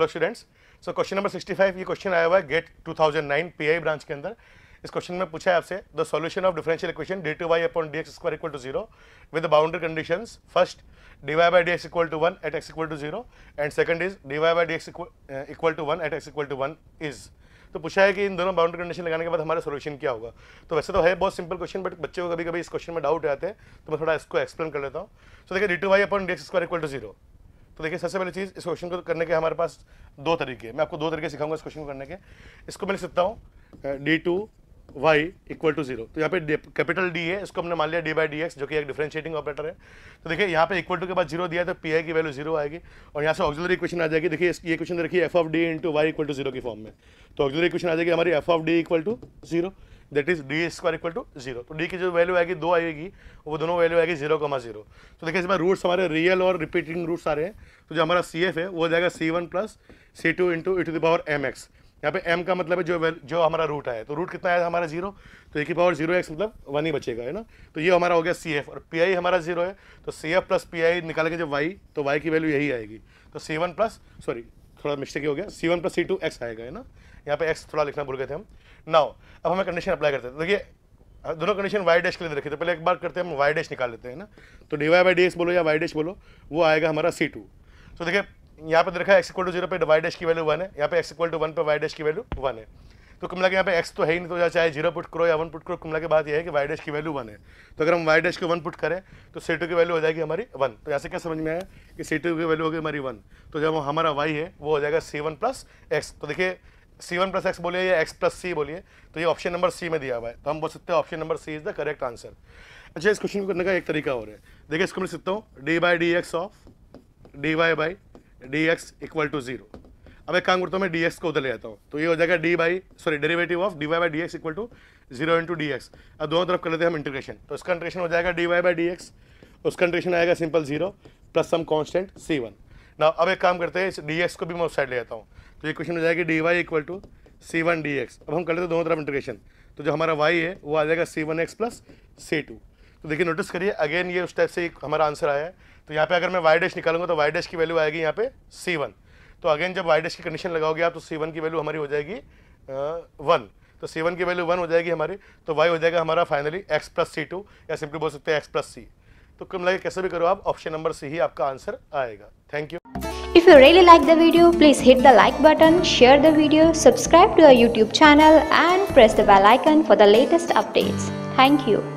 Hello students so question number 65 ये question आया हुआ है गेट 2009 पीआई ब्रांच के अंदर इस क्वेश्चन में पूछा है आपसे the solution of differential equation d two y upon d x square equal to zero with boundary condition first d y by d x equal to one at x equal to zero and second is d y by d x equal to one at x equal to one is तो पूछा है कि इन दोनों boundary condition लगाने के बाद हमारा solution क्या होगा तो वैसे तो है बहुत सिंपल क्वेश्चन बट बच्चों को कभी कभी इस क्वेश्चन में डाउट आते हैं तो मैं थोड़ा इसको एक्सप्लेन कर लेता हूँ सो तो देखिए d two y upon d x square equal to zero तो देखिए सबसे पहली चीज़ इस क्वेश्चन को करने के हमारे पास दो तरीके हैं मैं आपको दो तरीके सिखाऊंगा इस क्वेश्चन को करने के इसको मैं लिख सकता हूँ d two y equal to zero तो यहाँ पे कैपिटल डी है इसको हमने मान लिया डी बाई डी एक्स जो कि एक डिफ्रेंशिएटिंग ऑपरेटर है तो देखिए यहाँ पे इक्वल टू के बाद जीरो दिया तो पी आई की वैल्यू जीरो आएगी और यहाँ से ऑक्सिलरी क्वेश्चन आ जाएगी देखिए ये क्वेश्चन रखिए f of d into y equal to zero की फॉर्म में तो ऑक्सिलरी क्वेश्चन आ जाएगी हमारी f of d equal to zero that is d square equal to zero तो डी की जो वैल्यू आएगी दो आएगी वो दोनों वैल्यू आएगी जीरो कमा जीरो तो देखिए इसमें रूट्स हमारे रियल और रिपीटिंग रूट्स आ रहे हैं तो जो हमारा सी एफ है वो जाएगा c one plus c two into e to power m x यहाँ पे एम का मतलब है जो जो हमारा रूट है तो रूट कितना आया हमारा जीरो तो ए की पावर जीरो एक्स मतलब वन ही बचेगा है ना तो ये हमारा हो गया सी एफ और पी आई हमारा जीरो है तो c f plus p i निकालेंगे जब वाई तो वाई की वैल्यू यही आएगी तो सी वन प्लस सॉरी थोड़ा मिस्टेक हो गया c one plus c two x आएगा है ना यहाँ पे एक्स थोड़ा लिखना भूल गए थे हम नाउ अब हमें कंडीशन अप्लाई करते हैं देखिए दोनों कंडीशन वाई डैश के लिए रखे थे पहले एक बार करते हैं हम वाई डैश निकाल लेते हैं ना तो d y by d x बोलो या वाई डैश बोलो वो आएगा हमारा सी टू तो देखिए यहाँ पे देखा तो है एक्स इक्वल टू जीरो पे वाई डैश की वैल्यू वन है यहाँ पे एक्स इक्वल टू वन पर वाई डैश की वैल्यू वन है तो कुमला के यहाँ पे एक्स तो है ही नहीं तो चाहे जीरो पुट करो या वन पुट करो कुमला के बाद ये है कि वाई डैश की वैल्यू वन है तो अगर हम वाई डैश को वन पुट करें तो सी टू की वैल्यू हो जाएगी हमारी वन तो यहाँ से क्या समझ में आया कि सी टू की वैल्यू होगी हमारी वन तो जब हमारा वाई है वो हो जाएगा सी वन प्लस एक्स तो देखिए सी वन प्लस एक्स बोलिए या एक्स प्लस सी बोलिए तो ये ऑप्शन नंबर सी में दिया हुआ है तो हम बोल सकते हैं option number c is the correct answer अच्छा इस क्वेश्चन को करने का एक तरीका और है देखिए इसको मैं सीखता हूँ d by d x of d y by d x equal to zero अब एक काम करता हूँ मैं डी को उधर ले जाता हूँ तो ये हो जाएगा d by sorry derivative of d y by d x equal to zero into d x अब दोनों तरफ कर लेते हैं हम इंटीग्रेशन तो इसका इंटीग्रेशन हो जाएगा d y by d x उसका इंटीग्रेशन आएगा simple zero plus some constant c one ना अब एक काम करते हैं इस डी को भी मैं उस साइड ले जाता हूँ तो ये क्वेश्चन हो जाएगी d y equal to c one d x अब हम कर लेते हैं दोनों तरफ इंटीग्रेशन तो जो हमारा वाई है वो आ जाएगा c one x plus c two तो देखिए नोटिस करिए अगेन ये उस टाइप से हमारा आंसर आया है तो यहाँ पे अगर मैं वाई डैश निकालूंगा तो वाई डैश की वैल्यू आएगी यहाँ पे सी वन तो अगेन जब वाई डैश की कंडीशन लगाओगे आप तो सी वन की वैल्यू हमारी हो जाएगी वन तो सी वन की वैल्यू वन हो जाएगी हमारी तो वाई हो जाएगा हमारा finally x plus c two या सिंपली बोल सकते हैं एक्स प्लस सी तो कम लगे कैसे भी करो आप ऑप्शन नंबर सी ही आपका आंसर आएगा thank you If you really like the video, please hit the like button, share the video, subscribe to our YouTube channel and press the bell icon for the latest updates. Thank you.